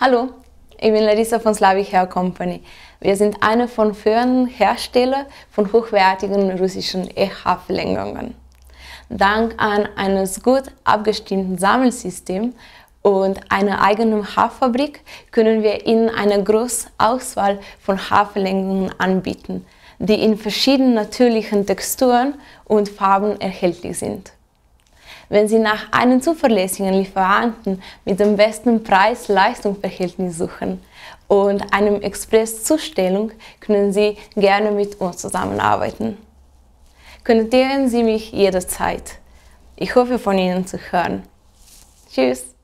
Hallo, ich bin Larissa von Slavic Hair Company. Wir sind einer von führenden Herstellern von hochwertigen russischen EH-Verlängerungen. Dank an eines gut abgestimmten Sammelsystems und einer eigenen Haarfabrik können wir Ihnen eine große Auswahl von Haarverlängerungen anbieten, die in verschiedenen natürlichen Texturen und Farben erhältlich sind wenn Sie nach einem zuverlässigen Lieferanten mit dem besten Preis-Leistung-Verhältnis suchen und einem Express-Zustellung können Sie gerne mit uns zusammenarbeiten. Konnotieren Sie mich jederzeit. Ich hoffe von Ihnen zu hören. Tschüss!